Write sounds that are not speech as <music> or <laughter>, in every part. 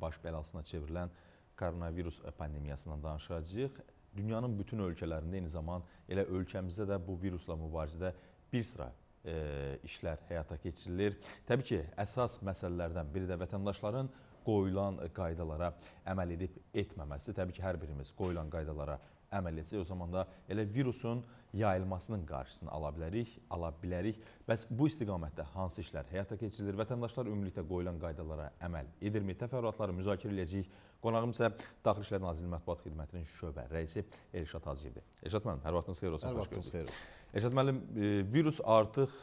baş bəlasına çevrilən koronavirus pandemiyasından danışacağıq. Dünyanın bütün ölkələrində eyni zaman elə ölkəmizdə də bu virusla mübarizədə bir sıra e, işlər həyata keçirilir. Təbii ki, əsas məsələlərdən biri də vətəndaşların qoyulan qaydalara əməl edib etməməsi. Təbii ki, hər birimiz qoyulan qaydalara əməl əməl etsək, o zaman da elə virusun yayılmasının qarşısını ala bilərik, ala bilərik. Bəs bu istiqamətdə hansı işlər həyata keçirilir? Vətəndaşlar ümumilikdə qoyulan qaydalara əməl edirmi? Təfərrüatları müzakirə edəcəyik. Qonağım isə Daxili İşlər Nazirliyi Mətbuat Xidmətinin şöbə rəisi Elşad Hacıyevdir. Elşad müəllim, hər vaxtınız xeyir olsun. Hər vaxtınız xeyir olsun. Elşad müəllim, e, virus artıq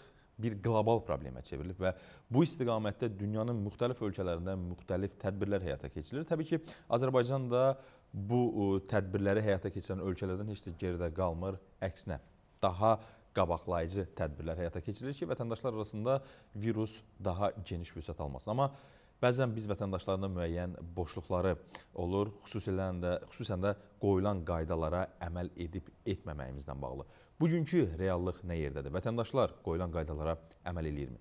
bir qlobal problemə çevrilib və bu istiqamətdə dünyanın müxtəlif ölkələrində müxtəlif tədbirlər həyata keçirilir. Təbii ki, Azərbaycan da bu tədbirləri həyata keçirən ölkələrdən heç də geridə qalmır, əksinə daha qabaqlayıcı tədbirlər həyata keçirilir ki, vətəndaşlar arasında virus daha geniş vüsət almasın. Amma bəzən biz vətəndaşlarında müəyyən boşluqları olur, xüsusən də, xüsusən də qoyulan qaydalara əməl edib etməməyimizdən bağlı. Bugünkü reallıq nə yerdədir? Vətəndaşlar qoyulan qaydalara əməl eləyirmi?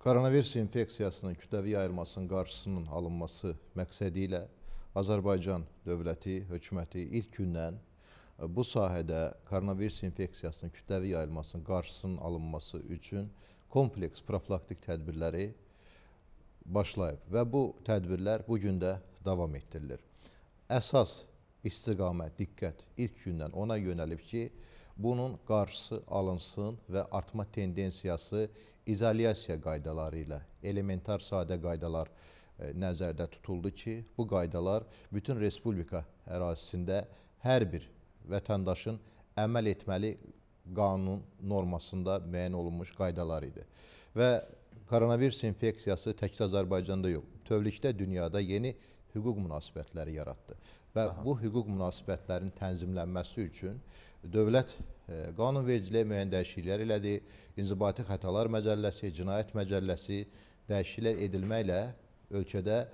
Koronavirus infeksiyasının kütləvi yayılmasının qarşısının alınması məqsədi ilə Azərbaycan dövləti, hökuməti ilk gündən e, bu sahədə koronavirus infeksiyasının kütləvi yayılmasının qarşısının alınması üçün kompleks profilaktik tədbirləri başlayıb və bu tədbirlər bu gün də davam etdirilir. Əsas istiqamət, diqqət ilk gündən ona yönəlib ki, bunun qarşısı alınsın və artma tendensiyası izolyasiya qaydaları ilə, elementar sadə qaydalar ilə E, nəzərdə tutuldu ki, bu qaydalar bütün respublika ərazisində hər bir vətəndaşın əməl etməli qanun normasında müəyyən olunmuş qaydalar idi. Və koronavirus infeksiyası təkcə Azərbaycanda yox, bütövlükdə dünyada yeni hüquq münasibətləri yaratdı. Və Aha. bu hüquq münasibətlərinin tənzimlənməsi üçün dövlət e, qanunvericiliyə müəyyən dəyişikliklər elədi. İnzibati xətalar məcəlləsi, cinayət məcəlləsi dəyişikliklər edilməklə ölkədə e,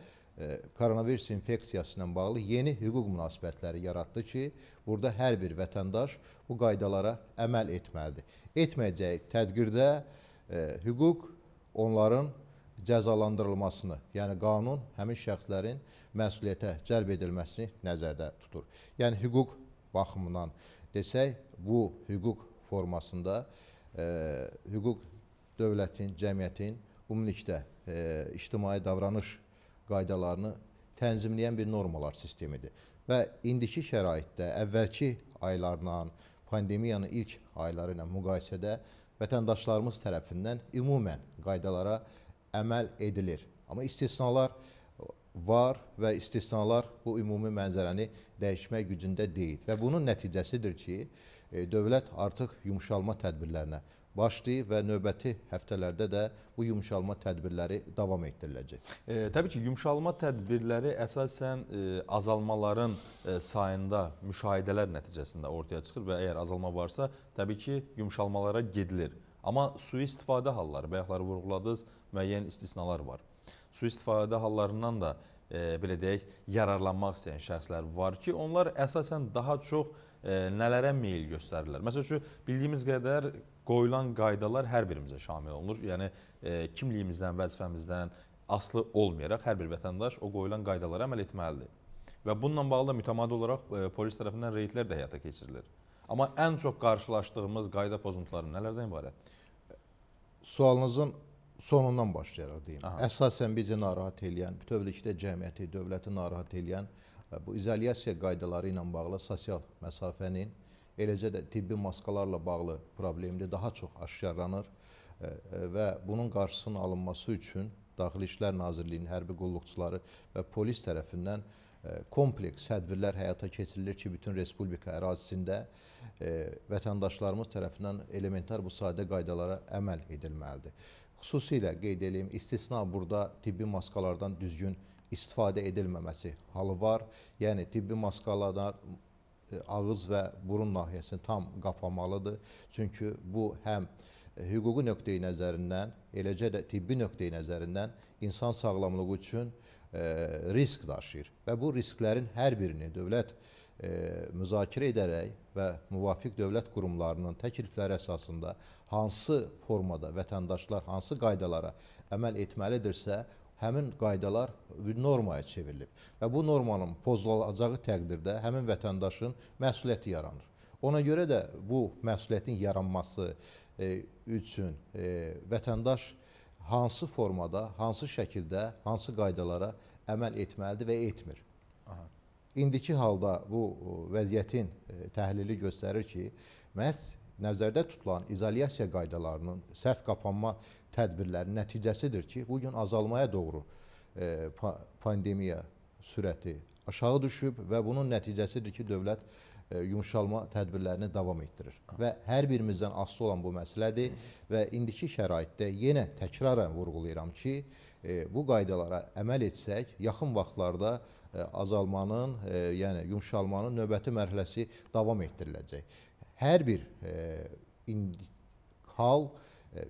koronavirus infeksiyası ilə bağlı yeni hüquq münasibətləri yaratdı ki, burada hər bir vətəndaş bu qaydalara əməl etməlidir. Etməyəcək tədqirdə e, hüquq onların cəzalandırılmasını, yəni qanun həmin şəxslərin məsuliyyətə cəlb edilməsini nəzərdə tutur. Yəni hüquq baxımından desək, bu hüquq formasında e, hüquq dövlətin, cəmiyyətin ümumilikdə e, ictimai davranış qaydalarını tənzimləyən bir normalar sistemidir. Və indiki şəraitdə əvvəlki aylarla, pandemiyanın ilk ayları ilə müqayisədə vətəndaşlarımız tərəfindən ümumən qaydalara əməl edilir. Amma istisnalar var və istisnalar bu ümumi mənzərəni dəyişmək gücündə deyil. Və bunun nəticəsidir ki, e, dövlət artıq yumşalma tədbirlərinə başlayıb və növbəti həftələrdə də bu yumşalma tədbirləri davam etdiriləcək. E, təbii ki, yumşalma tədbirləri əsasən e, azalmaların e, sayında müşahidələr nəticəsində ortaya çıxır və əgər azalma varsa, təbii ki, yumşalmalara gedilir. Amma sui-istifadə halları, bayaqları vurğuladınız, müəyyən istisnalar var. Sui-istifadə hallarından da e, e, belə deyək, yararlanmaq istəyən şəxslər var ki, onlar əsasən daha çox e, nələrə meyil göstərirlər. Məsəl üçün bildiyimiz qədər qoyulan qaydalar hər birimizə şamil olunur. Yəni e, kimliyimizdən, vəzifəmizdən aslı olmayaraq hər bir vətəndaş o qoyulan qaydalara əməl etməlidir. Və bununla bağlı da mütəmadi olaraq e, polis tərəfindən reydlər də həyata keçirilir. Amma ən çox qarşılaşdığımız qayda pozuntuları nələrdən ibarətdir? Sualınızın sonundan başlayaraq deyim. Aha. Əsasən bizi narahat eləyən, bütövlükdə cəmiyyəti, dövləti narahat eləyən e, bu izolyasiya qaydaları ilə bağlı sosial məsafənin, eləcə də tibbi maskalarla bağlı problemli daha çox aşkarlanır e, e, və bunun qarşısının alınması üçün Daxili İşlər Nazirliyinin hərbi qulluqçuları və polis tərəfindən kompleks tədbirlər həyata keçirilir ki, bütün respublika ərazisində vətəndaşlarımız tərəfindən elementar bu sadə qaydalara əməl edilməlidir. Xüsusilə qeyd edeyim, istisna burada tibbi maskalardan düzgün istifadə edilməməsi halı var. Yəni tibbi maskalar e, ağız və burun nahiyəsini tam qapamalıdır. Çünki bu həm e, hüquqi nöqteyi nəzərindən, eləcə də tibbi nöqteyi nəzərindən insan sağlamlığı üçün e, risk daşıyır və bu risklərin hər birini dövlət E, müzakirə edərək və müvafiq dövlət qurumlarının təklifləri əsasında hansı formada vətəndaşlar hansı qaydalara əməl etməlidirsə, həmin qaydalar normaya çevrilib. Və bu normanın pozulacağı təqdirdə həmin vətəndaşın məsuliyyəti yaranır. Ona görə də bu məsuliyyətin yaranması e, üçün e, vətəndaş hansı formada, hansı şəkildə, hansı qaydalara əməl etməlidir və etmir. Aha. İndiki halda bu e, vəziyyətin e, təhlili göstərir ki, məhz nəzərdə tutulan izolyasiya qaydalarının sərt qapanma tədbirləri nəticəsidir ki, bu gün azalmaya doğru e, pandemiya sürəti aşağı düşüb və bunun nəticəsidir ki, dövlət yumşalma tədbirlərini davam etdirir. Və hər birimizdən asılı olan bu məsələdir və indiki şəraitdə yenə təkraran vurğulayıram ki, E, bu qaydalara əməl etsək, yaxın vaxtlarda e, azalmanın, e, yəni yumşalmanın növbəti mərhələsi davam etdiriləcək. Hər bir hal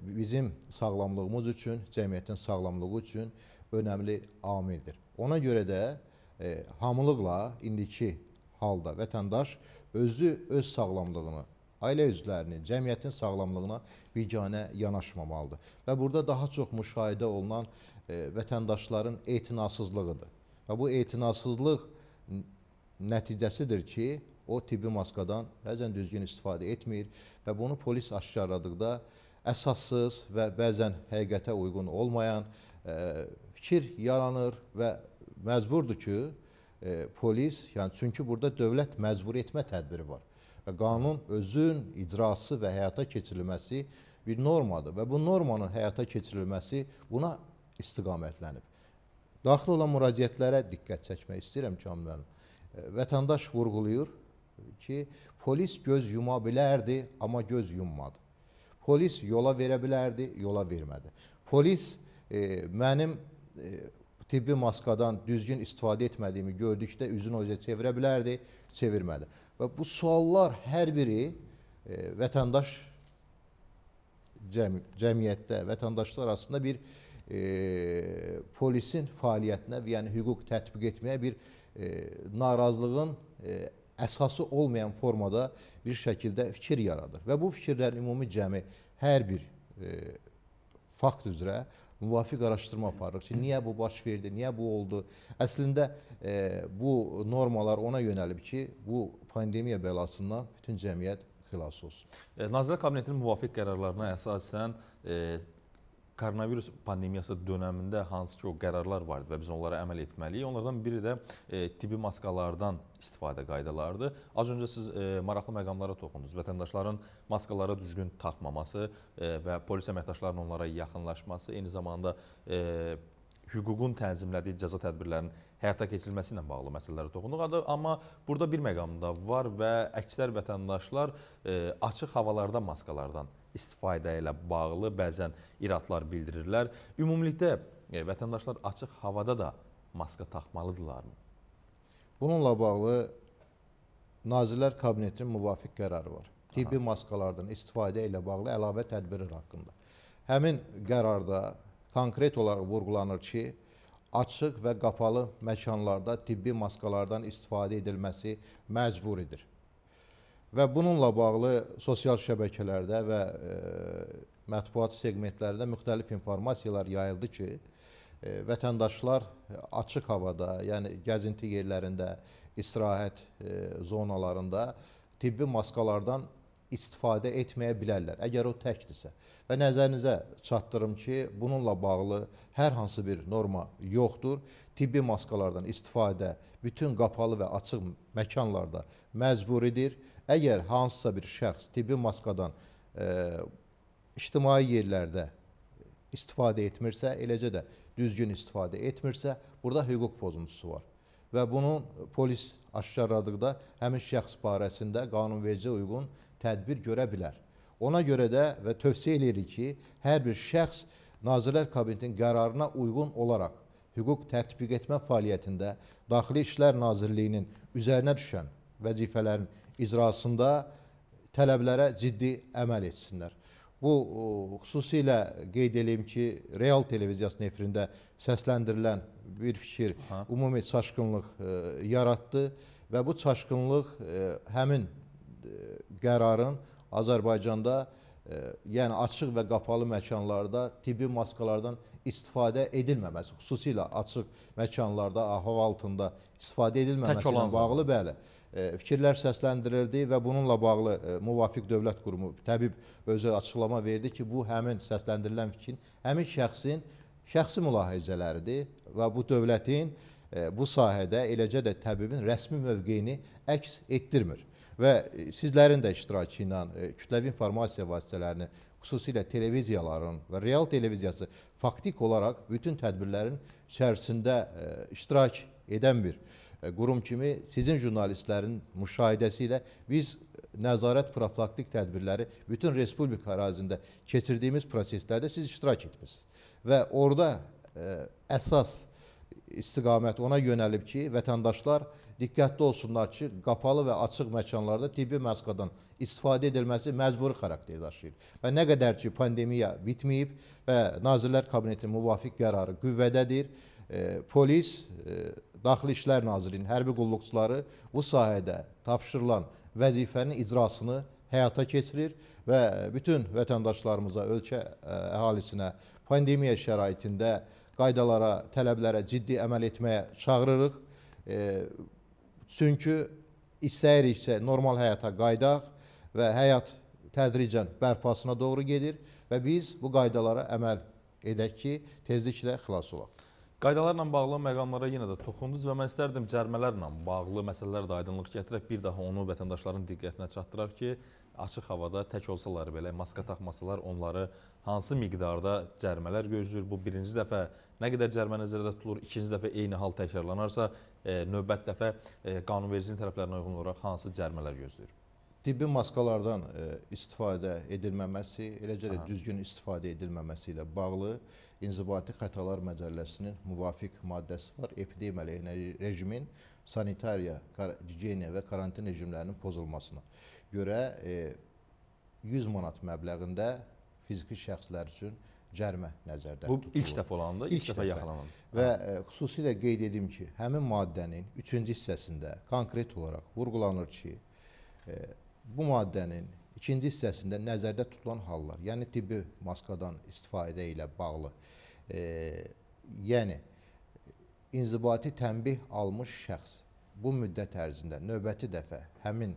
bizim sağlamlığımız üçün, cəmiyyətin sağlamlığı üçün önəmli amildir. Ona görə də hamılıqla indiki halda vətəndaş özü öz sağlamlığını ailə üzvlərinin, cəmiyyətin sağlamlığına biganə yanaşmamalıdır. Və burada daha çox müşahidə olunan E, vətəndaşların etinasızlığıdır. Və bu etinasızlıq nəticəsidir ki, o tibbi maskadan bəzən düzgün istifadə etmir və bunu polis aşkarladıqda əsassız və bəzən həqiqətə uyğun olmayan ə, e, fikir yaranır və məcburdur ki, ə, e, polis, yəni çünki burada dövlət məcbur etmə tədbiri var və qanun özün icrası və həyata keçirilməsi bir normadır və bu normanın həyata keçirilməsi buna istiqamətlənib. Daxil olan müraciətlərə diqqət çəkmək istəyirəm ki, müəllim. E, vətəndaş vurğulayır ki, polis göz yuma bilərdi, amma göz yummadı. Polis yola verə bilərdi, yola vermədi. Polis e, mənim e, tibbi maskadan düzgün istifadə etmədiyimi gördükdə üzünü özə çevirə bilərdi, çevirmədi. Və bu suallar hər biri e, vətəndaş cəmi cəmiyyətdə, vətəndaşlar arasında bir e, e, polisin fəaliyyətinə, yəni hüquq tətbiq etməyə bir e, narazılığın e, əsası olmayan formada bir şəkildə fikir yaradır. Və bu fikirlərin ümumi cəmi hər bir e, fakt üzrə müvafiq araşdırma aparırıq ki, niyə bu baş verdi, niyə bu oldu. Əslində e, bu normalar ona yönəlib ki, bu pandemiya bəlasından bütün cəmiyyət xilas olsun. E, Nazirlər Kabinetinin müvafiq qərarlarına əsasən e, Koronavirus pandemiyası dönəmində hansı ki o qərarlar vardı və biz onlara əməl etməliyik. Onlardan biri də e, tibbi maskalardan istifadə qaydalarıdır. Az öncə siz e, maraqlı məqamlara toxundunuz. Vətəndaşların maskaları düzgün taxmaması e, və polis əməkdaşlarının onlara yaxınlaşması, eyni zamanda e, hüququn tənzimlədiyi cəza tədbirlərinin həyata keçirilməsi ilə bağlı məsələlərə toxunuq. Amma burada bir məqamda var və əksər vətəndaşlar e, açıq havalarda maskalardan istifadə ilə bağlı bəzən iradlar bildirirlər. Ümumilikdə e, vətəndaşlar açıq havada da maska taxmalıdırlarmı? Bununla bağlı Nazirlər Kabinetinin müvafiq qərarı var. Tibbi maskalardan istifadə ilə bağlı əlavə tədbirlər haqqında. Həmin qərarda konkret olaraq vurğulanır ki, açıq və qapalı məkanlarda tibbi maskalardan istifadə edilməsi məcburidir. Və bununla bağlı sosial şəbəkələrdə və e, mətbuat segmentlərində müxtəlif informasiyalar yayıldı ki, e, vətəndaşlar açıq havada, yəni gəzinti yerlərində, istirahət e, zonalarında tibbi maskalardan istifadə istifadə etməyə bilərlər, əgər o təkdirsə. Və nəzərinizə çatdırım ki, bununla bağlı hər hansı bir norma yoxdur. Tibbi maskalardan istifadə bütün qapalı və açıq məkanlarda məcburidir. Əgər hansısa bir şəxs tibbi maskadan e, ictimai yerlərdə istifadə etmirsə, eləcə də düzgün istifadə etmirsə, burada hüquq pozuntusu var və bunu polis aşkarladıqda həmin şəxs barəsində qanunvericiyə uyğun tədbir görə bilər. Ona görə də və tövsiyə eləyirik ki, hər bir şəxs Nazirlər Kabinetinin qərarına uyğun olaraq hüquq tətbiq etmə fəaliyyətində Daxili İşlər Nazirliyinin üzərinə düşən vəzifələrin icrasında tələblərə ciddi əməl etsinlər. Bu, xüsusilə qeyd edeyim ki, real televiziyası nefrində səsləndirilən bir fikir Aha. ümumi çaşqınlıq e, yaratdı və bu çaşqınlıq e, həmin E, qərarın Azərbaycanda e, yəni açıq və qapalı məkanlarda tibbi maskalardan istifadə edilməməsi, xüsusilə açıq məkanlarda, hava altında istifadə edilməməsi ilə bağlı bəli e, fikirlər səsləndirildi və bununla bağlı müvafiq dövlət qurumu təbib özü açıqlama verdi ki, bu həmin səsləndirilən fikrin həmin şəxsin şəxsi mülahizələridir və bu dövlətin bu sahədə eləcə də təbibin rəsmi mövqeyini əks etdirmir və e, sizlərin də iştirakı ilə e, kütləvi informasiya vasitələrini, xüsusilə televiziyaların və real televiziyası faktik olaraq bütün tədbirlərin içərisində e, iştirak edən bir qurum kimi sizin jurnalistlərin müşahidəsi ilə biz nəzarət profilaktik tədbirləri bütün respublik ərazində keçirdiyimiz proseslərdə siz iştirak etmisiniz. Və orada ə, əsas istiqamət ona yönəlib ki, vətəndaşlar diqqətli olsunlar ki, qapalı və açıq məkanlarda tibbi məskadan istifadə edilməsi məcburi xarakter daşıyır. Və nə qədər ki, pandemiya bitməyib və Nazirlər Kabinetinin müvafiq qərarı qüvvədədir, e, polis, e, Daxili İşlər Nazirinin hərbi qulluqçuları bu sahədə tapşırılan vəzifənin icrasını həyata keçirir və bütün vətəndaşlarımıza, ölkə e, əhalisinə pandemiya şəraitində qaydalara, tələblərə ciddi əməl etməyə çağırırıq. E, Çünki istəyiriksə normal həyata qayıdaq və həyat tədricən bərpasına doğru gedir və biz bu qaydalara əməl edək ki, tezliklə xilas olaq. Qaydalarla bağlı məqamlara yenə də toxundunuz və mən istərdim cərmələrlə bağlı məsələlər də aydınlıq gətirək, bir daha onu vətəndaşların diqqətinə çatdıraq ki, açıq havada tək olsalar belə, maska taxmasalar onları hansı miqdarda cərmələr gözləyir? Bu birinci dəfə nə qədər cərimə nəzərdə tutulur? İkinci dəfə eyni hal təkrarlanarsa, e, növbət dəfə e, qanunvericinin tərəflərinə uyğun olaraq hansı cərimələr gözləyir? Tibbi maskalardan e, istifadə edilməməsi, eləcə də düzgün istifadə edilməməsi ilə bağlı İnzibati Xətalar Məcəlləsinin müvafiq maddəsi var. Epidemiya rejimin sanitariya, gigiyeniya və karantin rejimlərinin pozulmasına görə 100 e, manat məbləğində fiziki şəxslər üçün cərimə nəzərdə tutulur. Bu tutulur. ilk dəfə olanda, ilk, ilk dəfə, dəfə yaxalanan. Və ə, e, xüsusilə qeyd edim ki, həmin maddənin 3-cü hissəsində konkret olaraq vurğulanır ki, ə, e, bu maddənin 2-ci hissəsində nəzərdə tutulan hallar, yəni tibbi maskadan istifadə ilə bağlı, ə, yəni inzibati tənbih almış şəxs bu müddət ərzində növbəti dəfə həmin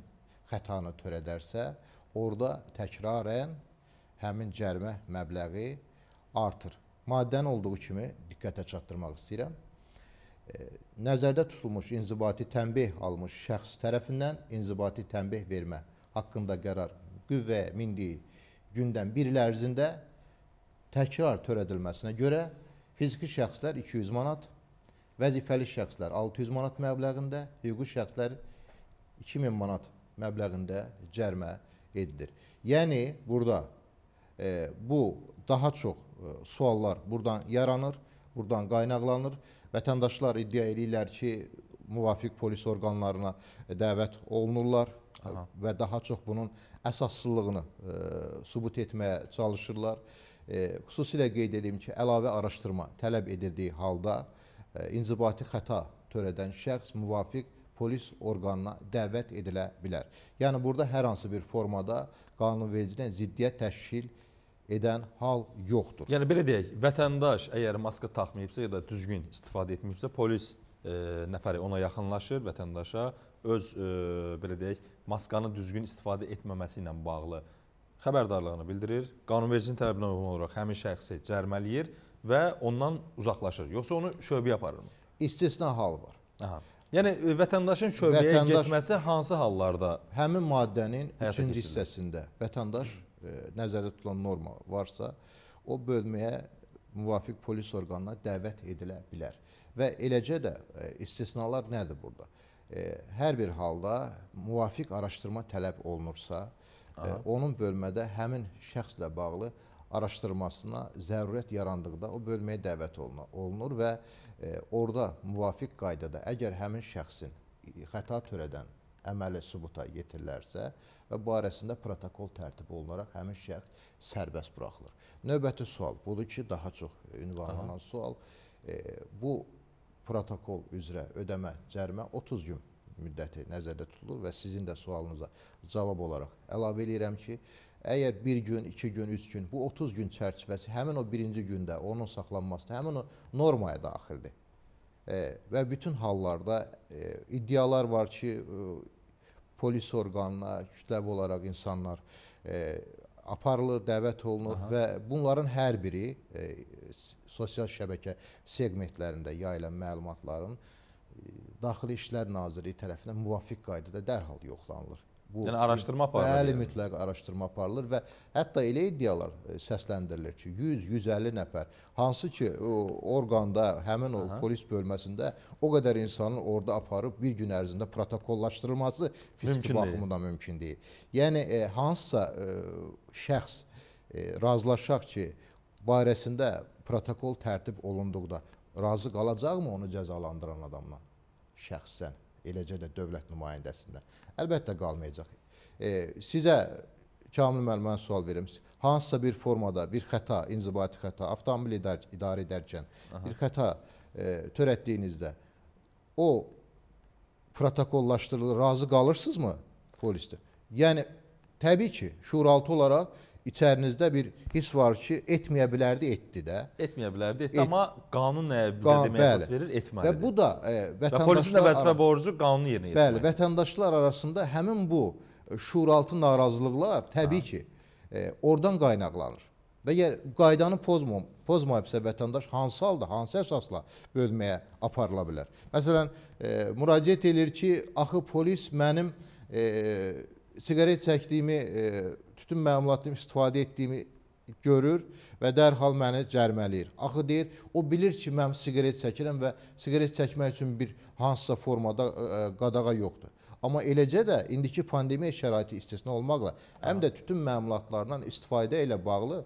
xətanı törədərsə, orada təkrarən həmin cərimə məbləği artır. Maddənin olduğu kimi diqqətə çatdırmaq istəyirəm. E, nəzərdə tutulmuş inzibati tənbih almış şəxs tərəfindən inzibati tənbih vermə haqqında qərar qüvvəyə mindiyi gündən bir il ərzində təkrar törədilməsinə görə fiziki şəxslər 200 manat, vəzifəli şəxslər 600 manat məbləğində, hüquqi şəxslər 2000 manat məbləğində cərimə edilir. Yəni burada e, bu daha çox e, suallar buradan yaranır, buradan qaynaqlanır. Vətəndaşlar iddia edirlər ki, müvafiq polis orqanlarına e, dəvət olunurlar Aha. və daha çox bunun əsassızlığını e, sübut etməyə çalışırlar. E, xüsusilə qeyd edim ki, əlavə araşdırma tələb edildiyi halda e, inzibati xəta törədən şəxs müvafiq polis orqanına dəvət edilə bilər. Yəni burada hər hansı bir formada qanunvericiliyə ziddiyyət təşkil edən hal yoxdur. Yəni belə deyək, vətəndaş əgər maska taxmayıbsa ya da düzgün istifadə etməyibsə, polis e, nəfəri ona yaxınlaşır, vətəndaşa öz e, belə deyək, maskanı düzgün istifadə etməməsi ilə bağlı xəbərdarlığını bildirir. Qanunvericinin tələbinə uyğun olaraq həmin şəxsi cərmələyir və ondan uzaqlaşır. Yoxsa onu şöbəyə aparırmı? İstisna halı var. Aha. Yəni e, vətəndaşın şöbəyə Vətəndaş, getməsi hansı hallarda? Həmin maddənin 3-cü hissəsində vətəndaş e, nəzərdə tutulan norma varsa, o bölməyə müvafiq polis orqanına dəvət edilə bilər. Və eləcə də e, istisnalar nədir burada? E, hər bir halda müvafiq araşdırma tələb olunursa, e, onun bölmədə həmin şəxslə bağlı araşdırmasına zərurət yarandıqda o bölməyə dəvət olunur və e, E, orada müvafiq qaydada əgər həmin şəxsin xəta törədən əməli sübuta yetirilərsə və barəsində protokol tərtib olunaraq həmin şəxs sərbəst buraxılır. Növbəti sual budur ki, daha çox ünvanlanan sual e, bu protokol üzrə ödəmə cərimə 30 gün müddəti nəzərdə tutulur və sizin də sualınıza cavab olaraq əlavə eləyirəm ki, Əgər bir gün, iki gün, üç gün, bu 30 gün çərçivəsi həmin o birinci gündə onun saxlanması həmin o normaya daxildir. E, və bütün hallarda e, iddialar var ki, e, polis orqanına kütləvi olaraq insanlar e, aparılır, dəvət olunur Aha. və bunların hər biri e, sosial şəbəkə segmentlərində yayılan məlumatların e, Daxili İşlər Nazirliyi tərəfindən müvafiq qaydada dərhal yoxlanılır. Bu, yəni araşdırma aparılır. Bəli, yəni. mütləq araşdırma aparılır və hətta elə iddialar e, səsləndirilir ki, 100-150 nəfər hansı ki o orqanda, həmin o Aha. polis bölməsində o qədər insanın orada aparıb bir gün ərzində protokollaşdırılması fiziki baxımından mümkün deyil. Yəni e, hansısa e, şəxs e, razılaşaq ki, barəsində protokol tərtib olunduqda razı qalacaqmı onu cəzalandıran adamla şəxsən? eləcə də dövlət nümayəndəsindən. Əlbəttə qalmayacaq. E, sizə Kamil müəllimə sual verim. Hansısa bir formada bir xəta, inzibati xəta, avtomobil idar idarə edərkən Aha. bir xəta e, törətdiyinizdə o protokollaşdırılır, razı qalırsınızmı polisdə? Yəni təbii ki, şuuraltı olaraq içərinizdə bir his var ki, etməyə bilərdi, etdi də. Etməyə bilərdi, etdi, Et, amma qanun nəyə bizə qan, demək bəli. əsas verir? Etməlidir. Və bu da e, vətəndaşlar... Və polisin də vəzifə borcu qanunu yerinə yetirmək. Bəli, vətəndaşlar arasında həmin bu şuuraltı narazılıqlar təbii ha. ki, e, oradan qaynaqlanır. Və əgər qaydanı pozmam, pozmayıbsa vətəndaş hansı halda, hansı əsasla bölməyə aparıla bilər? Məsələn, e, müraciət edir ki, axı polis mənim e, siqaret çəkdiyimi e, bütün məlumatımı istifadə etdiyimi görür və dərhal məni cərmələyir. Axı deyir, o bilir ki, mən siqaret çəkirəm və siqaret çəkmək üçün bir hansısa formada ə, e, e, qadağa yoxdur. Amma eləcə də indiki pandemiya şəraiti istisna olmaqla həm də tütün məmulatlarından istifadə ilə bağlı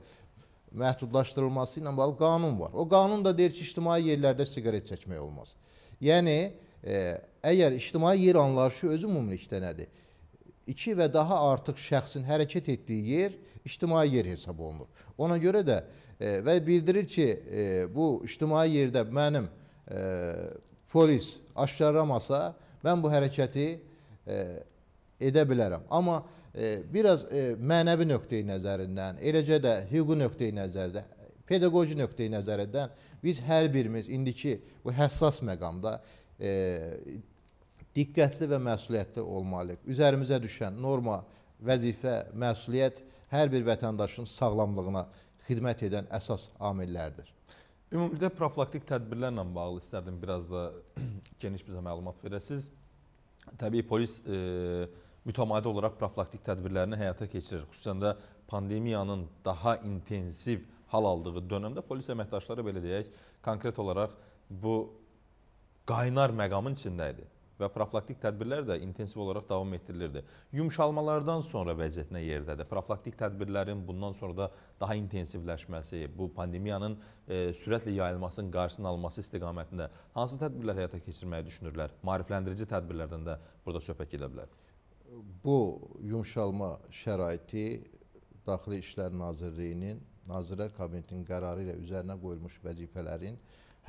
məhdudlaşdırılması ilə bağlı qanun var. O qanun da deyir ki, ictimai yerlərdə siqaret çəkmək olmaz. Yəni, ə, e, əgər ictimai yer anlayışı öz ümumilikdə nədir? iki və daha artıq şəxsin hərəkət etdiyi yer ictimai yer hesab olunur. Ona görə də e, və bildirir ki, e, bu ictimai yerdə mənim e, polis aşkaramasa, mən bu hərəkəti e, edə bilərəm. Amma e, biraz e, mənəvi nöqteyi nəzərindən, eləcə də hüquqi nöqteyi nəzərdə, pedaqoji nöqteyi nəzərdən biz hər birimiz indiki bu həssas məqamda e, diqqətli və məsuliyyətli olmalıyıq. Üzərimizə düşən norma, vəzifə, məsuliyyət hər bir vətəndaşın sağlamlığına xidmət edən əsas amillərdir. Ümumilikdə profilaktik tədbirlərlə bağlı istərdim biraz da <clears throat> geniş bizə məlumat verəsiniz. Təbii polis e, mütəmadi olaraq profilaktik tədbirlərini həyata keçirir. Xüsusən də pandemiyanın daha intensiv hal aldığı dönəmdə polis əməkdaşları belə deyək, konkret olaraq bu qaynar məqamın içində idi və profilaktik tədbirlər də intensiv olaraq davam etdirilirdi. Yumşalmalardan sonra vəziyyət nə yerdədir? Profilaktik tədbirlərin bundan sonra da daha intensivləşməsi, bu pandemiyanın e, sürətlə yayılmasının qarşısının alınması istiqamətində hansı tədbirlər həyata keçirməyi düşünürlər? Maarifləndirici tədbirlərdən də burada söhbət gedə bilər. Bu yumşalma şəraiti Daxili İşlər Nazirliyinin Nazirlər Kabinetinin qərarı ilə üzərinə qoyulmuş vəzifələrin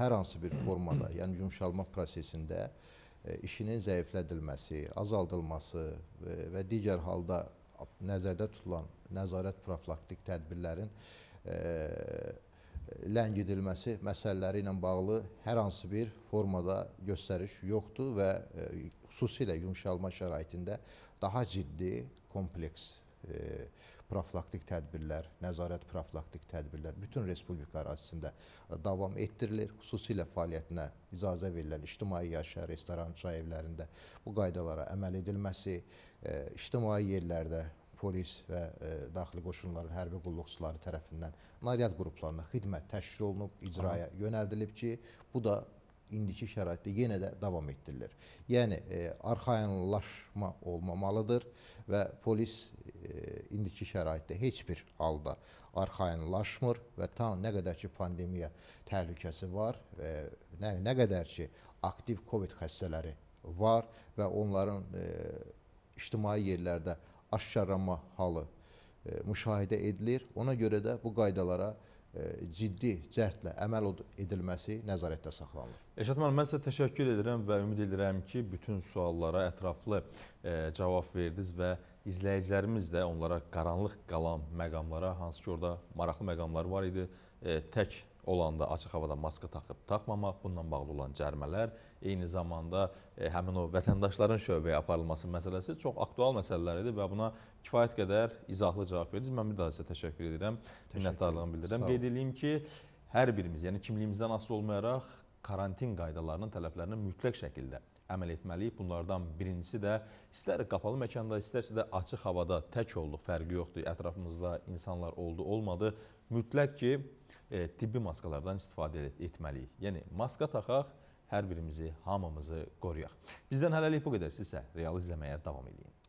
hər hansı bir formada, yəni yumşalma prosesində E, işinin zəiflədilməsi, azaldılması və digər halda nəzərdə tutulan nəzarət profilaktik tədbirlərin e, ləngidilməsi məsələləri ilə bağlı hər hansı bir formada göstəriş yoxdur və e, xüsusilə yumşalma şəraitində daha ciddi, kompleks profilaktik tədbirlər, nəzarət profilaktik tədbirlər bütün respublika ərazisində e, davam etdirilir. Xüsusilə fəaliyyətinə icazə verilən ictimai yaşa, restoran, çay evlərində bu qaydalara əməl edilməsi, e, ictimai yerlərdə polis və ə, e, daxili qoşunların hərbi qulluqçuları tərəfindən naryad qruplarına xidmət təşkil olunub, icraya yönəldilib ki, bu da indiki şəraitdə yenə də davam etdirilir. Yəni e, arxayanlaşma olmamalıdır və polis e, indiki şəraitdə heç bir halda arxayanlaşmır və tam nə qədər ki pandemiya təhlükəsi var, e, nə, nə qədər ki aktiv COVID xəstələri var və onların e, ictimai yerlərdə aşkarlanma halı e, müşahidə edilir. Ona görə də bu qaydalara e, E, ciddi cəhdlə əməl edilməsi nəzarətdə saxlanılır. Elşad müəllim, mən sizə təşəkkür edirəm və ümid edirəm ki, bütün suallara ətraflı e, cavab verdiniz və izləyicilərimiz də onlara qaranlıq qalan məqamlara, hansı ki, orada maraqlı məqamlar var idi, e, tək olanda açıq havada maska taxıb taxmamaq, bununla bağlı olan cərmələr, eyni zamanda e, həmin o vətəndaşların şöbəyə aparılması məsələsi çox aktual məsələləridir və buna kifayət qədər izahlı cavab verdiniz. Mən bir daha sizə təşəkkür edirəm, minnətdarlığımı bildirirəm. Qeyd edeyim ki, hər birimiz, yəni kimliyimizdən asılı olmayaraq karantin qaydalarının tələblərinə mütləq şəkildə əməl etməliyik. Bunlardan birincisi də istər qapalı məkanda, istərsə də açıq havada tək olduq, fərqi yoxdur. Ətrafımızda insanlar oldu, olmadı. Mütləq ki, e, tibbi maskalardan istifadə etməliyik. Yəni maska taxaq, hər birimizi, hamımızı qoruyaq. Bizdən hələlik bu qədər. Sizsə real izləməyə davam edin.